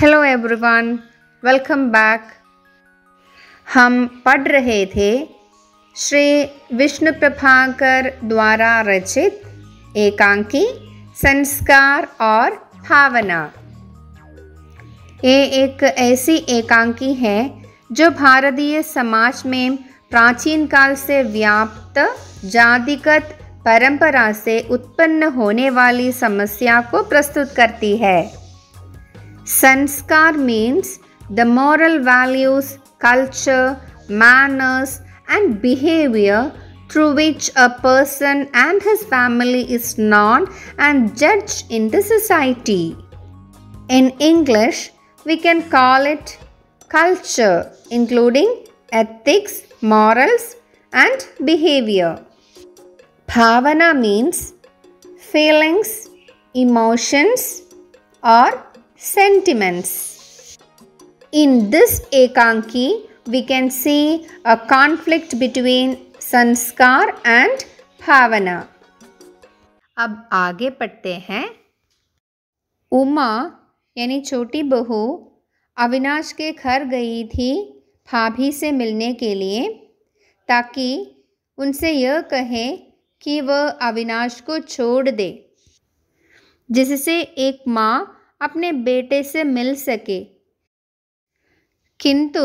Hello everyone welcome back हम पढ़ रहे थे श्री विष्णु प्रभाकर द्वारा रचित एकांकी संस्कार और भावना ये एक ऐसी एकांकी है जो भारतीय समाज में प्राचीन काल से व्याप्त जातिगत परंपरा से उत्पन्न होने वाली समस्या को प्रस्तुत करती है sanskar means the moral values culture manners and behaviour through which a person and his family is known and जज in the society in English we can call it culture including ethics morals and behaviour Bhavana means feelings, emotions or sentiments. In this Ekanki, we can see a conflict between sanskar and bhavana अब आगे पढ़ते हैं उमा यानी छोटी बहू अविनाश के घर गई थी भाभी से मिलने के लिए ताकि उनसे यह कहे कि वह अविनाश को छोड़ दे जिससे एक माँ अपने बेटे से मिल सके किंतु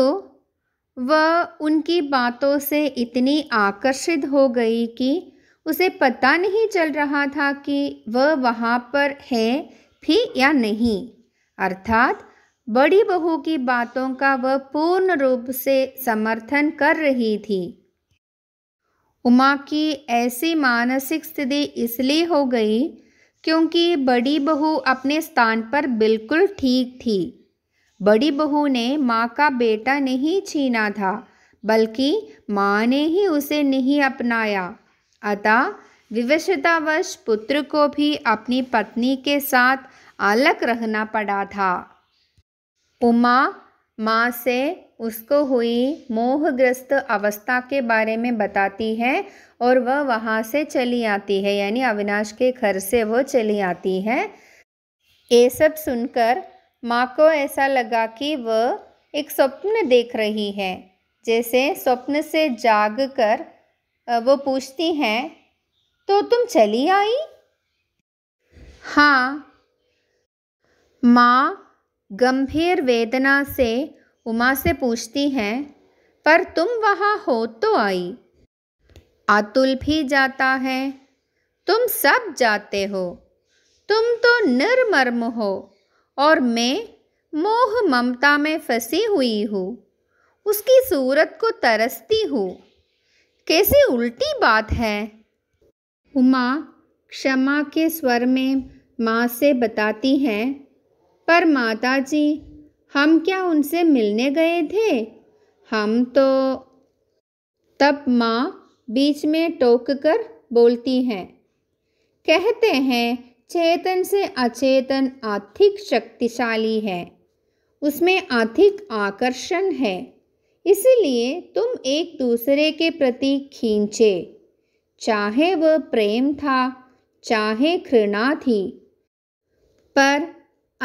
वह उनकी बातों से इतनी आकर्षित हो गई कि उसे पता नहीं चल रहा था कि वह वहाँ पर है भी या नहीं अर्थात बड़ी बहू की बातों का वह पूर्ण रूप से समर्थन कर रही थी उमा की ऐसी मानसिक स्थिति इसलिए हो गई क्योंकि बड़ी बहू अपने स्थान पर बिल्कुल ठीक थी बड़ी बहू ने माँ का बेटा नहीं छीना था बल्कि माँ ने ही उसे नहीं अपनाया अतः विवशतावश पुत्र को भी अपनी पत्नी के साथ अलग रहना पड़ा था उमा माँ से उसको हुई मोहग्रस्त अवस्था के बारे में बताती है और वह वहाँ से चली आती है यानी अविनाश के घर से वो चली आती है ये सब सुनकर माँ को ऐसा लगा कि वह एक स्वप्न देख रही है जैसे स्वप्न से जाग कर वो पूछती हैं तो तुम चली आई हाँ माँ गंभीर वेदना से उमा से पूछती हैं पर तुम वहाँ हो तो आई अतुल भी जाता है तुम सब जाते हो तुम तो निर्मर्म हो और मैं मोह ममता में फंसी हुई हूँ उसकी सूरत को तरसती हूँ कैसी उल्टी बात है उमा क्षमा के स्वर में माँ से बताती हैं पर माता जी हम क्या उनसे मिलने गए थे हम तो तब माँ बीच में टोक कर बोलती हैं कहते हैं चेतन से अचेतन आर्थिक शक्तिशाली है उसमें आर्थिक आकर्षण है इसलिए तुम एक दूसरे के प्रति खींचे चाहे वह प्रेम था चाहे घृणा थी पर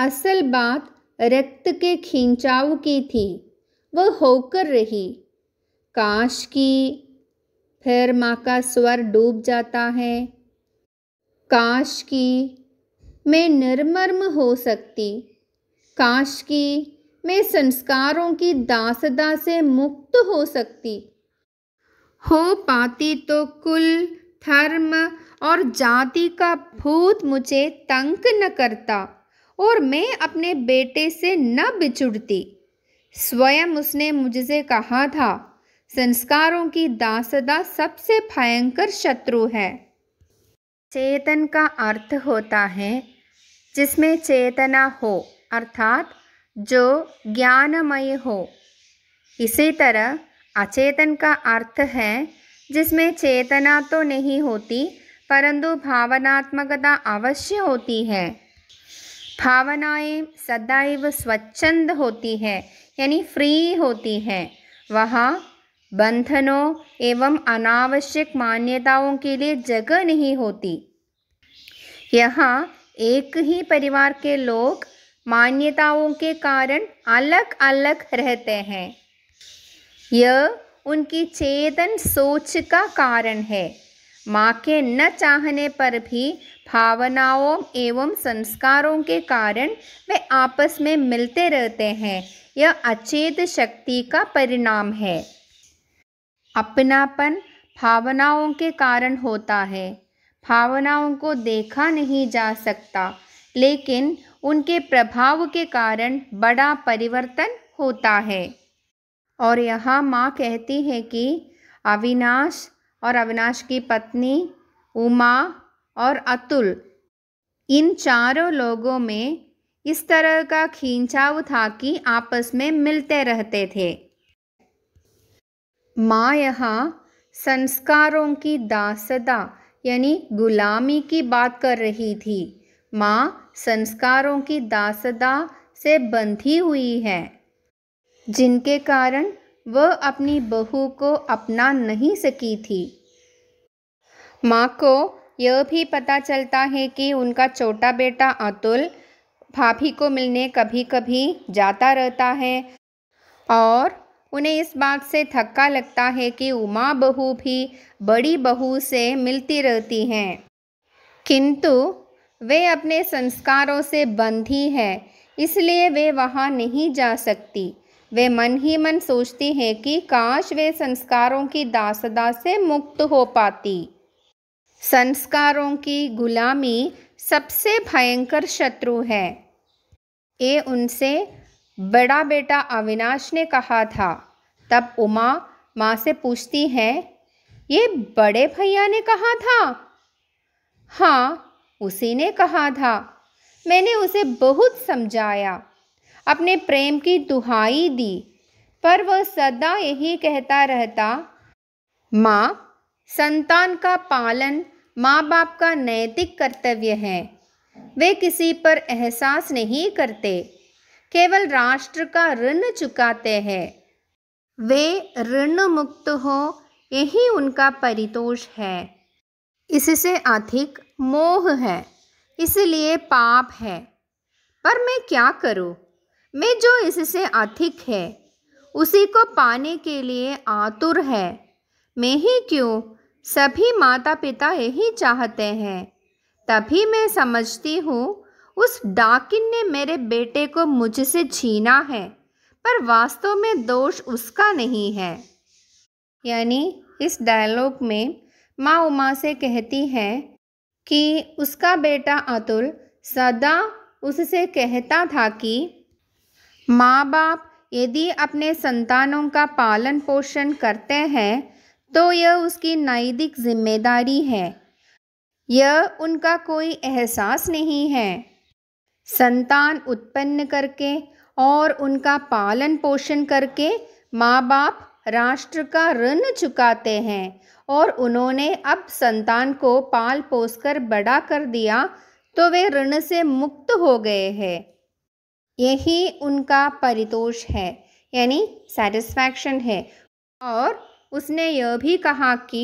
असल बात रक्त के खींचाव की थी वह होकर रही काश की फिर माँ का स्वर डूब जाता है काश की मैं निर्मर्म हो सकती काश की मैं संस्कारों की दासदा से मुक्त हो सकती हो पाती तो कुल धर्म और जाति का भूत मुझे तंग न करता और मैं अपने बेटे से न बिछुड़ती स्वयं उसने मुझसे कहा था संस्कारों की दासदा सबसे भयंकर शत्रु है चेतन का अर्थ होता है जिसमें चेतना हो अर्थात जो ज्ञानमय हो इसी तरह अचेतन का अर्थ है जिसमें चेतना तो नहीं होती परंतु भावनात्मकता अवश्य होती है भावनाएं सदैव स्वच्छंद होती है यानी फ्री होती है वह बंधनों एवं अनावश्यक मान्यताओं के लिए जगह नहीं होती यहाँ एक ही परिवार के लोग मान्यताओं के कारण अलग अलग रहते हैं यह उनकी चेतन सोच का कारण है माँ के न चाहने पर भी भावनाओं एवं संस्कारों के कारण वे आपस में मिलते रहते हैं यह अचेत शक्ति का परिणाम है अपनापन भावनाओं के कारण होता है भावनाओं को देखा नहीं जा सकता लेकिन उनके प्रभाव के कारण बड़ा परिवर्तन होता है और यहाँ माँ कहती है कि अविनाश और अविनाश की पत्नी उमा और अतुल इन चारों लोगों में इस तरह का खींचाव था कि आपस में मिलते रहते थे माँ यहाँ संस्कारों की दासदा यानी गुलामी की बात कर रही थी माँ संस्कारों की दासदा से बंधी हुई है जिनके कारण वह अपनी बहू को अपना नहीं सकी थी माँ को यह भी पता चलता है कि उनका छोटा बेटा अतुल भाभी को मिलने कभी कभी जाता रहता है और उन्हें इस बात से थक्का लगता है कि उमा बहू भी बड़ी बहू से मिलती रहती हैं किंतु वे अपने संस्कारों से बंधी है इसलिए वे वहाँ नहीं जा सकती वे मन ही मन सोचती हैं कि काश वे संस्कारों की दासदा से मुक्त हो पाती संस्कारों की गुलामी सबसे भयंकर शत्रु है ये उनसे बड़ा बेटा अविनाश ने कहा था तब उमा माँ से पूछती है ये बड़े भैया ने कहा था हाँ उसी ने कहा था मैंने उसे बहुत समझाया अपने प्रेम की दुहाई दी पर वह सदा यही कहता रहता माँ संतान का पालन माँ बाप का नैतिक कर्तव्य है वे किसी पर एहसास नहीं करते केवल राष्ट्र का ऋण चुकाते हैं वे ऋण मुक्त हो यही उनका परितोष है इससे अधिक मोह है इसलिए पाप है पर मैं क्या करूँ में जो इससे अधिक है उसी को पाने के लिए आतुर है मैं ही क्यों सभी माता पिता यही चाहते हैं तभी मैं समझती हूँ उस डाकिन ने मेरे बेटे को मुझसे छीना है पर वास्तव में दोष उसका नहीं है यानी इस डायलॉग में माँ उमा से कहती है कि उसका बेटा अतुल सदा उससे कहता था कि माँ बाप यदि अपने संतानों का पालन पोषण करते हैं तो यह उसकी नैतिक जिम्मेदारी है यह उनका कोई एहसास नहीं है संतान उत्पन्न करके और उनका पालन पोषण करके माँ बाप राष्ट्र का ऋण चुकाते हैं और उन्होंने अब संतान को पाल पोस कर बड़ा कर दिया तो वे ऋण से मुक्त हो गए हैं यही उनका परितोष है यानी सेटिस्फैक्शन है और उसने यह भी कहा कि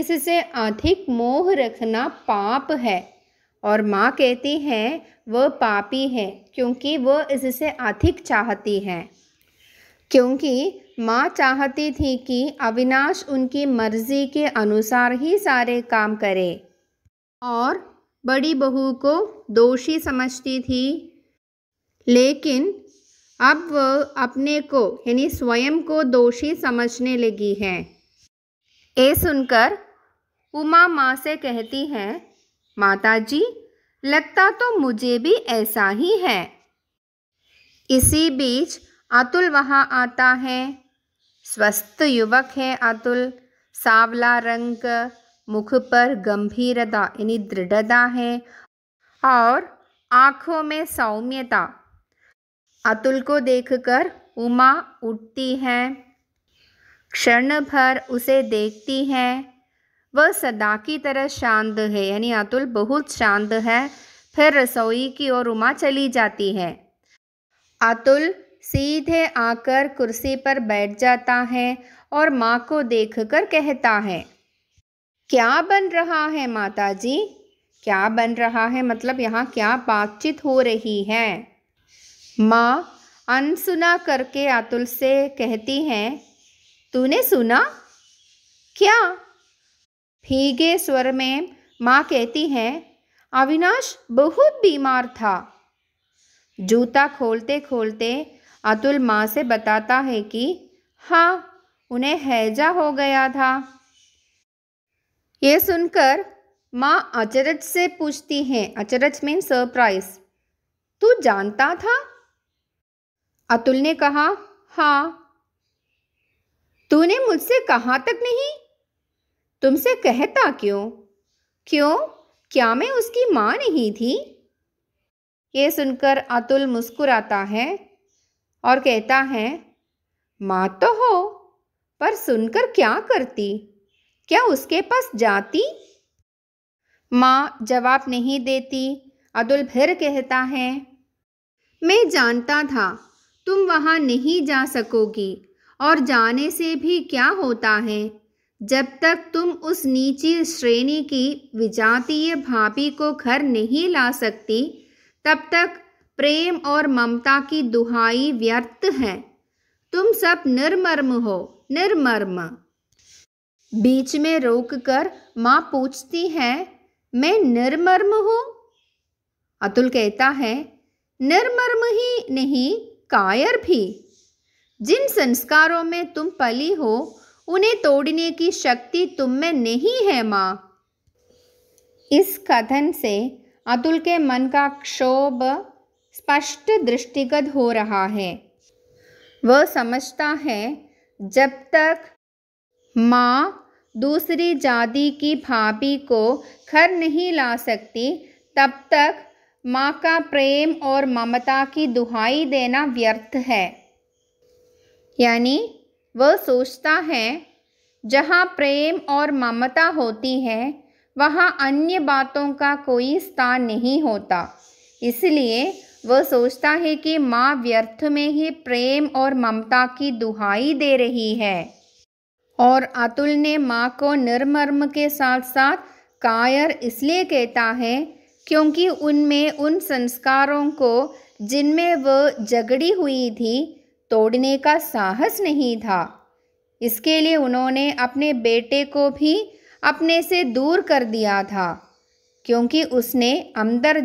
इससे अधिक मोह रखना पाप है और माँ कहती हैं वह पापी है क्योंकि वह इससे अधिक चाहती है क्योंकि माँ चाहती थी कि अविनाश उनकी मर्जी के अनुसार ही सारे काम करे और बड़ी बहू को दोषी समझती थी लेकिन अब वह अपने को यानी स्वयं को दोषी समझने लगी है ये सुनकर उमा माँ से कहती है माता जी लगता तो मुझे भी ऐसा ही है इसी बीच अतुल वहाँ आता है स्वस्थ युवक है अतुल सावला रंग मुख पर गंभीरता यानी दृढ़ता है और आँखों में सौम्यता अतुल को देखकर उमा उठती है क्षण भर उसे देखती है वह सदा की तरह शांत है यानी अतुल बहुत शांत है फिर रसोई की ओर उमा चली जाती है अतुल सीधे आकर कुर्सी पर बैठ जाता है और माँ को देखकर कहता है क्या बन रहा है माताजी? क्या बन रहा है मतलब यहाँ क्या बातचीत हो रही है माँ अनसुना करके अतुल से कहती हैं तूने सुना क्या भीगे स्वर में माँ कहती हैं अविनाश बहुत बीमार था जूता खोलते खोलते अतुल माँ से बताता है कि हाँ उन्हें हैजा हो गया था ये सुनकर माँ अचरज से पूछती हैं अचरज मीन सरप्राइज तू जानता था अतुल ने कहा हाँ तूने मुझसे कहा तक नहीं तुमसे कहता क्यों क्यों क्या मैं उसकी माँ नहीं थी ये सुनकर अतुल मुस्कुराता है और कहता है माँ तो हो पर सुनकर क्या करती क्या उसके पास जाती माँ जवाब नहीं देती अतुल फिर कहता है मैं जानता था तुम वहाँ नहीं जा सकोगी और जाने से भी क्या होता है जब तक तुम उस नीची श्रेणी की विजातीय भाभी को घर नहीं ला सकती तब तक प्रेम और ममता की दुहाई व्यर्थ है तुम सब निर्मर्म हो निर्मर्म बीच में रोककर माँ पूछती है मैं निर्मर्म हूँ अतुल कहता है निर्मर्म ही नहीं कायर भी जिन संस्कारों में तुम पली हो उन्हें तोड़ने की शक्ति तुम में नहीं है माँ इस कथन से अतुल के मन का क्षोभ स्पष्ट दृष्टिगत हो रहा है वह समझता है जब तक माँ दूसरी जाति की भाभी को घर नहीं ला सकती तब तक माँ का प्रेम और ममता की दुहाई देना व्यर्थ है यानी वह सोचता है जहाँ प्रेम और ममता होती है वहाँ अन्य बातों का कोई स्थान नहीं होता इसलिए वह सोचता है कि माँ व्यर्थ में ही प्रेम और ममता की दुहाई दे रही है और अतुल ने माँ को निर्मर्म के साथ साथ कायर इसलिए कहता है क्योंकि उनमें उन संस्कारों को जिनमें वह जगड़ी हुई थी तोड़ने का साहस नहीं था इसके लिए उन्होंने अपने बेटे को भी अपने से दूर कर दिया था क्योंकि उसने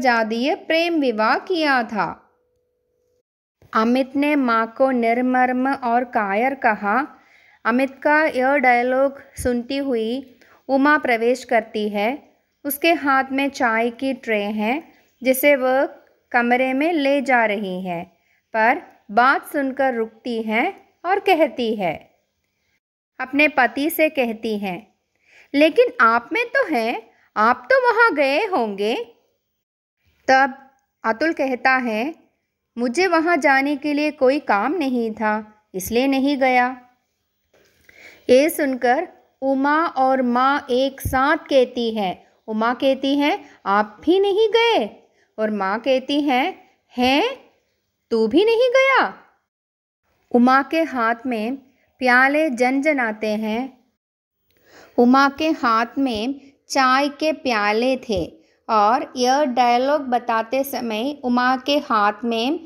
जादीय प्रेम विवाह किया था अमित ने माँ को निर्मर्म और कायर कहा अमित का यह डायलॉग सुनती हुई उमा प्रवेश करती है उसके हाथ में चाय की ट्रे है जिसे वह कमरे में ले जा रही है पर बात सुनकर रुकती है और कहती है अपने पति से कहती है लेकिन आप में तो है आप तो वहाँ गए होंगे तब अतुल कहता है मुझे वहाँ जाने के लिए कोई काम नहीं था इसलिए नहीं गया ये सुनकर उमा और माँ एक साथ कहती है और माँ कहती है आप भी नहीं गए और माँ कहती है हैं तू भी नहीं गया उमा के हाथ में प्याले आते हैं उमा के हाथ में चाय के प्याले थे और यह डायलॉग बताते समय उमा के हाथ में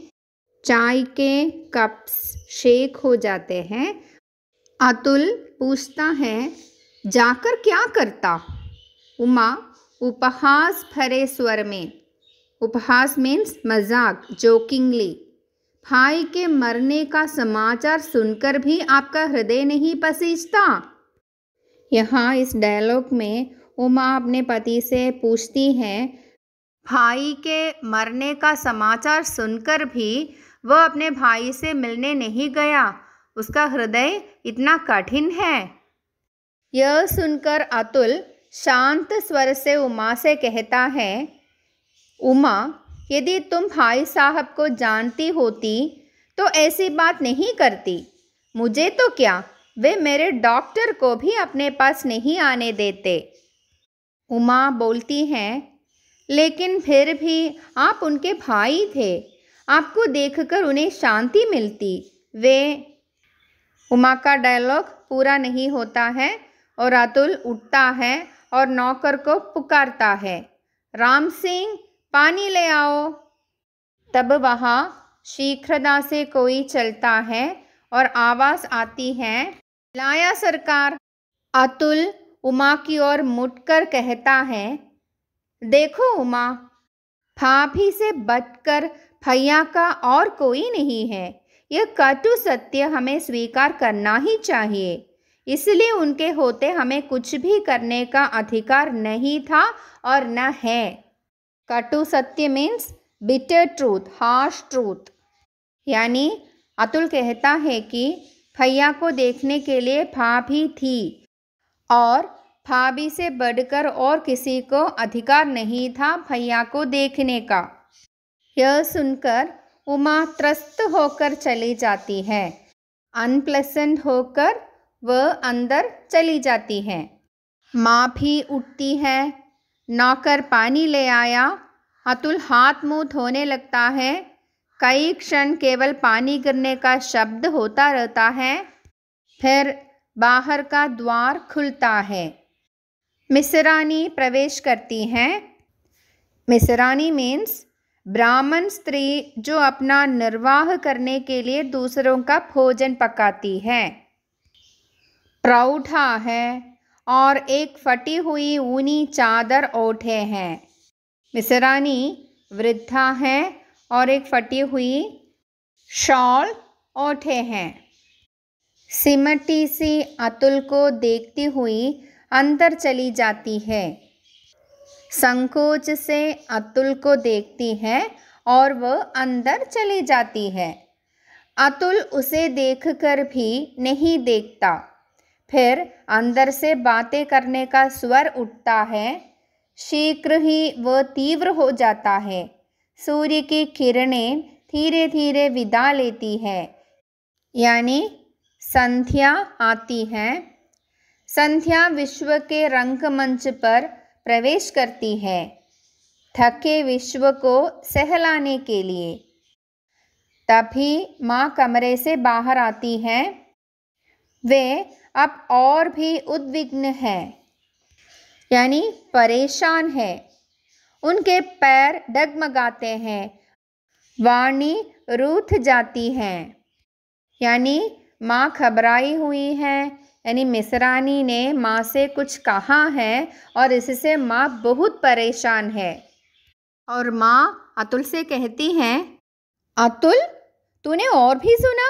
चाय के कप्स शेक हो जाते हैं अतुल पूछता है जाकर क्या करता उमा उपहास भरे स्वर में उपहास मीन्स मजाक जोकिंगली भाई के मरने का समाचार सुनकर भी आपका हृदय नहीं पसीजता यहाँ इस डायलॉग में उमा अपने पति से पूछती है भाई के मरने का समाचार सुनकर भी वह अपने भाई से मिलने नहीं गया उसका हृदय इतना कठिन है यह सुनकर अतुल शांत स्वर से उमा से कहता है उमा यदि तुम भाई साहब को जानती होती तो ऐसी बात नहीं करती मुझे तो क्या वे मेरे डॉक्टर को भी अपने पास नहीं आने देते उमा बोलती हैं लेकिन फिर भी आप उनके भाई थे आपको देखकर उन्हें शांति मिलती वे उमा का डायलॉग पूरा नहीं होता है और अतुल उठता है और नौकर को पुकारता है राम सिंह पानी ले आओ तब वहाँ शीघ्रता से कोई चलता है और आवाज़ आती है लाया सरकार अतुल उमा की ओर मुटकर कहता है देखो उमा फाफी से बचकर भैया का और कोई नहीं है यह कटु सत्य हमें स्वीकार करना ही चाहिए इसलिए उनके होते हमें कुछ भी करने का अधिकार नहीं था और न है कटु सत्य means bitter truth harsh truth यानी अतुल कहता है कि भैया को देखने के लिए भाभी थी और भाभी से बढ़कर और किसी को अधिकार नहीं था भैया को देखने का यह सुनकर उमा त्रस्त होकर चली जाती है अनप्लेसेंट होकर वह अंदर चली जाती है माँ भी उठती है नौकर पानी ले आया अतुल हाथ मुंह धोने लगता है कई क्षण केवल पानी गिरने का शब्द होता रहता है फिर बाहर का द्वार खुलता है मिसरानी प्रवेश करती हैं मिसरानी मीन्स ब्राह्मण स्त्री जो अपना निर्वाह करने के लिए दूसरों का भोजन पकाती है प्रौढ़ा है और एक फटी हुई ऊनी चादर ओठे हैं मिसरानी वृद्धा है और एक फटी हुई शॉल ओठे हैं सिमटी सी अतुल को देखती हुई अंदर चली जाती है संकोच से अतुल को देखती है और वह अंदर चली जाती है अतुल उसे देखकर भी नहीं देखता फिर अंदर से बातें करने का स्वर उठता है शीघ्र ही वह तीव्र हो जाता है सूर्य की किरणें धीरे धीरे विदा लेती है यानी संध्या आती है संध्या विश्व के रंगमंच पर प्रवेश करती है थके विश्व को सहलाने के लिए तभी माँ कमरे से बाहर आती हैं वे अब और भी उद्विग्न है यानी परेशान है उनके पैर डगमगाते हैं वाणी रूठ जाती हैं यानी माँ घबराई हुई है यानी मिसरानी ने माँ से कुछ कहा है और इससे माँ बहुत परेशान है और माँ अतुल से कहती हैं अतुल तूने और भी सुना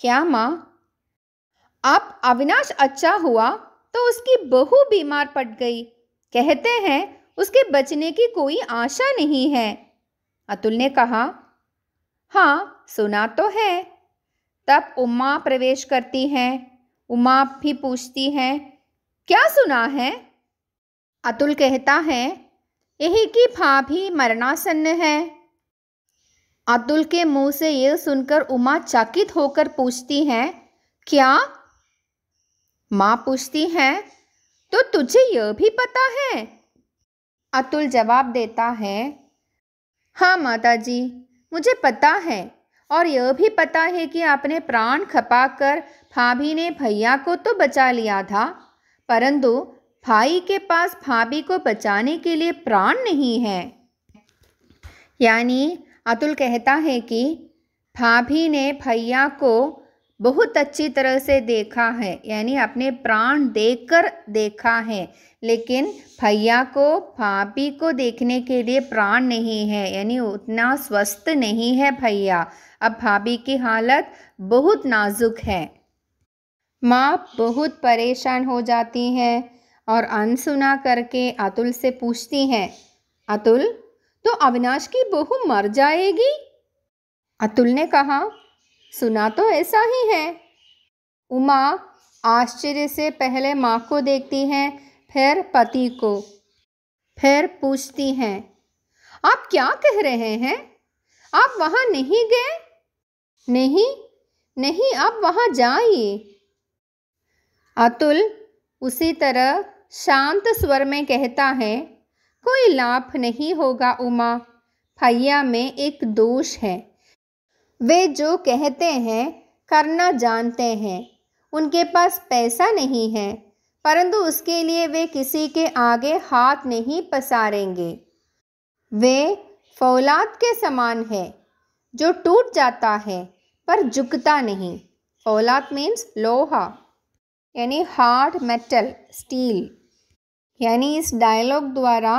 क्या माँ अब अविनाश अच्छा हुआ तो उसकी बहू बीमार पड़ गई कहते हैं उसके बचने की कोई आशा नहीं है अतुल ने कहा हाँ सुना तो है तब उमा प्रवेश करती हैं उमा भी पूछती हैं क्या सुना है अतुल कहता है यही की भाभी मरणासन्न है अतुल के मुंह से यह सुनकर उमा चकित होकर पूछती हैं क्या माँ पूछती है तो तुझे यह भी पता है अतुल जवाब देता है हाँ माता जी मुझे पता है और यह भी पता है कि आपने प्राण खपाकर भाभी ने भैया को तो बचा लिया था परंतु भाई के पास भाभी को बचाने के लिए प्राण नहीं है यानी अतुल कहता है कि भाभी ने भैया को बहुत अच्छी तरह से देखा है यानी अपने प्राण देकर देखा है लेकिन भैया को भाभी को देखने के लिए प्राण नहीं है यानी उतना स्वस्थ नहीं है भैया अब भाभी की हालत बहुत नाजुक है माँ बहुत परेशान हो जाती है और अनसुना करके अतुल से पूछती हैं अतुल तो अविनाश की बहू मर जाएगी अतुल ने कहा सुना तो ऐसा ही है उमा आश्चर्य से पहले माँ को देखती हैं फिर पति को फिर पूछती हैं आप क्या कह रहे हैं आप वहाँ नहीं गए नहीं नहीं आप वहाँ जाइए अतुल उसी तरह शांत स्वर में कहता है कोई लाभ नहीं होगा उमा फैया में एक दोष है वे जो कहते हैं करना जानते हैं उनके पास पैसा नहीं है परंतु उसके लिए वे किसी के आगे हाथ नहीं पसारेंगे वे फौलाद के समान है जो टूट जाता है पर झुकता नहीं फौलाद मीन्स लोहा यानी हार्ड मेटल स्टील यानी इस डायलॉग द्वारा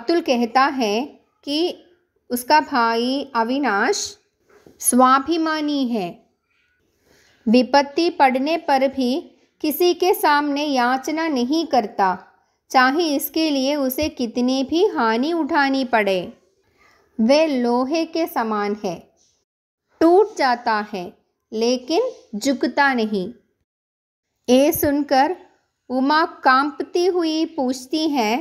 अतुल कहता है कि उसका भाई अविनाश स्वाभिमानी है विपत्ति पड़ने पर भी किसी के सामने याचना नहीं करता चाहे इसके लिए उसे कितनी भी हानि उठानी पड़े वे लोहे के समान है टूट जाता है लेकिन झुकता नहीं ये सुनकर उमा कांपती हुई पूछती है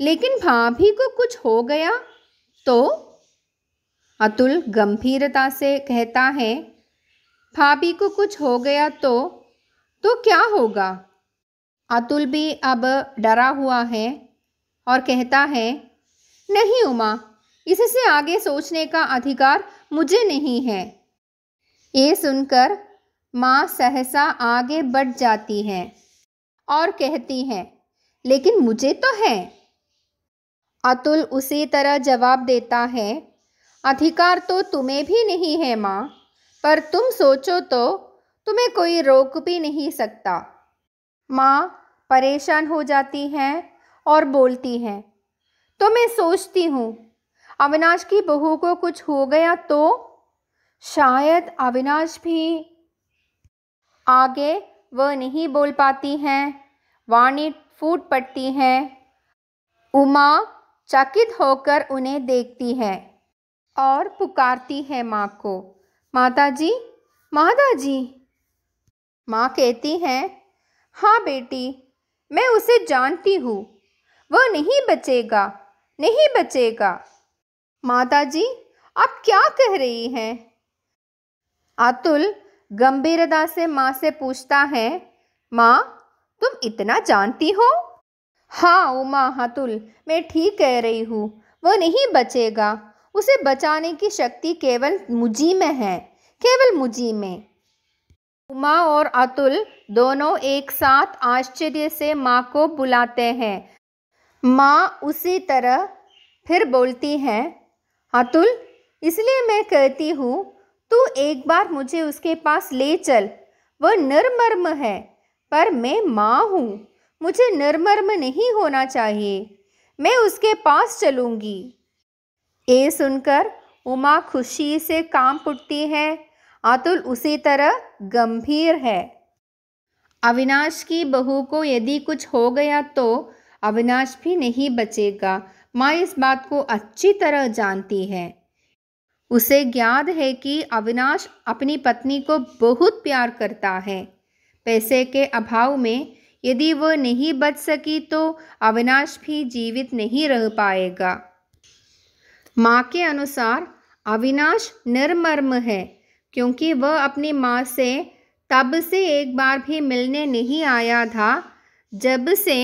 लेकिन भाभी को कुछ हो गया तो अतुल गंभीरता से कहता है भाभी को कुछ हो गया तो तो क्या होगा अतुल भी अब डरा हुआ है और कहता है नहीं उमा इससे आगे सोचने का अधिकार मुझे नहीं है ये सुनकर माँ सहसा आगे बढ़ जाती है और कहती है लेकिन मुझे तो है अतुल उसी तरह जवाब देता है अधिकार तो तुम्हें भी नहीं है माँ पर तुम सोचो तो तुम्हें कोई रोक भी नहीं सकता माँ परेशान हो जाती हैं और बोलती हैं तो मैं सोचती हूँ अविनाश की बहू को कुछ हो गया तो शायद अविनाश भी आगे वह नहीं बोल पाती हैं वाणी फूट पड़ती हैं उमा चकित होकर उन्हें देखती है और पुकारती है माँ को माता जी माता जी माँ कहती हैं हाँ बेटी मैं उसे जानती हूँ वह नहीं बचेगा नहीं बचेगा माता जी आप क्या कह रही हैं अतुल गंभीरता से माँ से पूछता है माँ तुम इतना जानती हो हाँ उमा अतुल मैं ठीक कह रही हूँ वह नहीं बचेगा उसे बचाने की शक्ति केवल मुझी में है केवल मुझी में उमा और अतुल दोनों एक साथ आश्चर्य से माँ को बुलाते हैं माँ उसी तरह फिर बोलती हैं अतुल इसलिए मैं कहती हूँ तू एक बार मुझे उसके पास ले चल वह निर्मर्म है पर मैं माँ हूँ मुझे निर्मर्म नहीं होना चाहिए मैं उसके पास चलूँगी ये सुनकर उमा खुशी से काम उठती है अतुल उसी तरह गंभीर है अविनाश की बहू को यदि कुछ हो गया तो अविनाश भी नहीं बचेगा माँ इस बात को अच्छी तरह जानती है उसे ज्ञात है कि अविनाश अपनी पत्नी को बहुत प्यार करता है पैसे के अभाव में यदि वह नहीं बच सकी तो अविनाश भी जीवित नहीं रह पाएगा माँ के अनुसार अविनाश निर्मर्म है क्योंकि वह अपनी माँ से तब से एक बार भी मिलने नहीं आया था जब से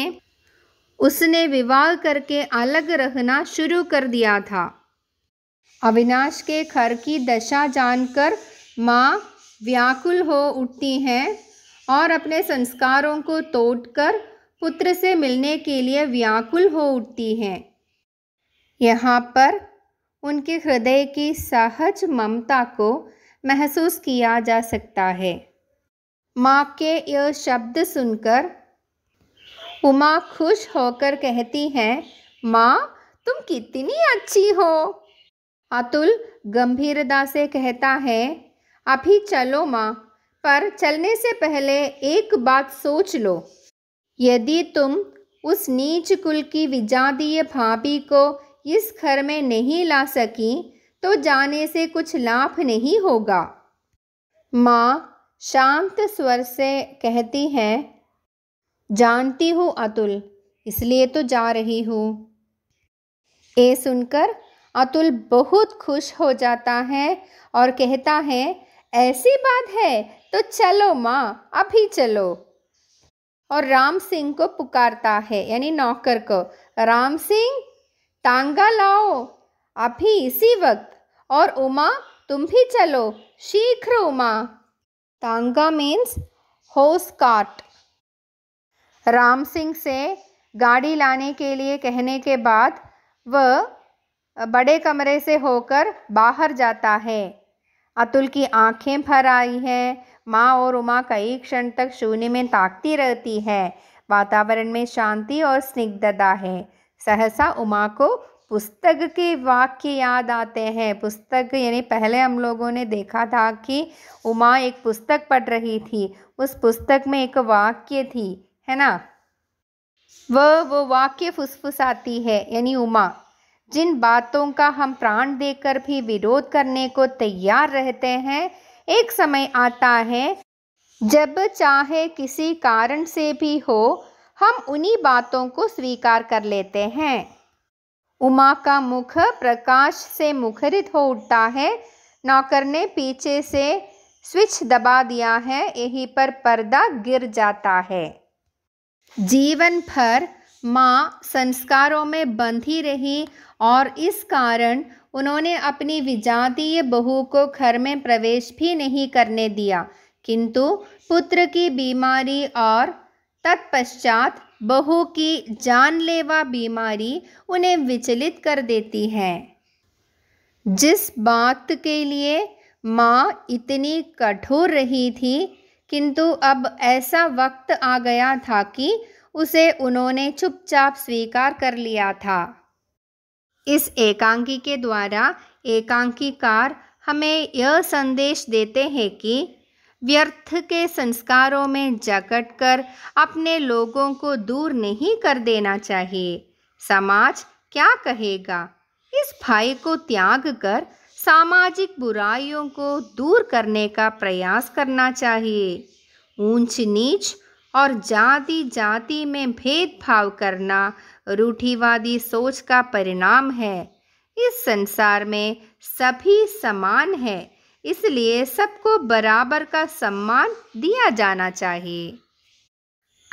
उसने विवाह करके अलग रहना शुरू कर दिया था अविनाश के घर की दशा जानकर माँ व्याकुल हो उठती हैं और अपने संस्कारों को तोड़कर पुत्र से मिलने के लिए व्याकुल हो उठती हैं यहाँ पर उनके हृदय की सहज ममता को महसूस किया जा सकता है माँ के यह शब्द सुनकर उमा खुश होकर कहती है माँ तुम कितनी अच्छी हो अतुल गंभीरता से कहता है अभी चलो माँ पर चलने से पहले एक बात सोच लो यदि तुम उस नीच कुल की विजातीय भाभी को इस घर में नहीं ला सकी तो जाने से कुछ लाभ नहीं होगा माँ शांत स्वर से कहती है जानती हूँ अतुल इसलिए तो जा रही हूँ ये सुनकर अतुल बहुत खुश हो जाता है और कहता है ऐसी बात है तो चलो माँ अभी चलो और राम सिंह को पुकारता है यानी नौकर को राम सिंह टांगा लाओ अभी इसी वक्त और उमा तुम भी चलो शीघ्र उमा टांगा मीन्स होस काट राम सिंह से गाड़ी लाने के लिए कहने के बाद वह बड़े कमरे से होकर बाहर जाता है अतुल की आंखें भर आई हैं माँ और उमा कई क्षण तक शून्य में ताकती रहती है वातावरण में शांति और स्निग्धता है सहसा उमा को पुस्तक के वाक्य याद आते हैं पुस्तक यानी पहले हम लोगों ने देखा था कि उमा एक पुस्तक पढ़ रही थी उस पुस्तक में एक वाक्य थी है ना वह वो वाक्य फुसफुसाती है यानी उमा जिन बातों का हम प्राण देकर भी विरोध करने को तैयार रहते हैं एक समय आता है जब चाहे किसी कारण से भी हो हम उन्हीं बातों को स्वीकार कर लेते हैं उमा का मुख प्रकाश से मुखरित हो उठता है नौकर ने पीछे से स्विच दबा दिया है यहीं पर पर्दा गिर जाता है जीवन भर माँ संस्कारों में बंधी रही और इस कारण उन्होंने अपनी विजातीय बहू को घर में प्रवेश भी नहीं करने दिया किंतु पुत्र की बीमारी और तत्पश्चात बहू की जानलेवा बीमारी उन्हें विचलित कर देती है जिस बात के लिए माँ इतनी कठोर रही थी किंतु अब ऐसा वक्त आ गया था कि उसे उन्होंने चुपचाप स्वीकार कर लिया था इस एकांकी के द्वारा एकांकीकार हमें यह संदेश देते हैं कि व्यर्थ के संस्कारों में जकट कर अपने लोगों को दूर नहीं कर देना चाहिए समाज क्या कहेगा इस भय को त्याग कर सामाजिक बुराइयों को दूर करने का प्रयास करना चाहिए ऊंच नीच और जाति जाति में भेदभाव करना रूठीवादी सोच का परिणाम है इस संसार में सभी समान है इसलिए सबको बराबर का सम्मान दिया जाना चाहिए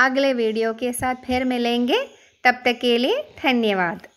अगले वीडियो के साथ फिर मिलेंगे तब तक के लिए धन्यवाद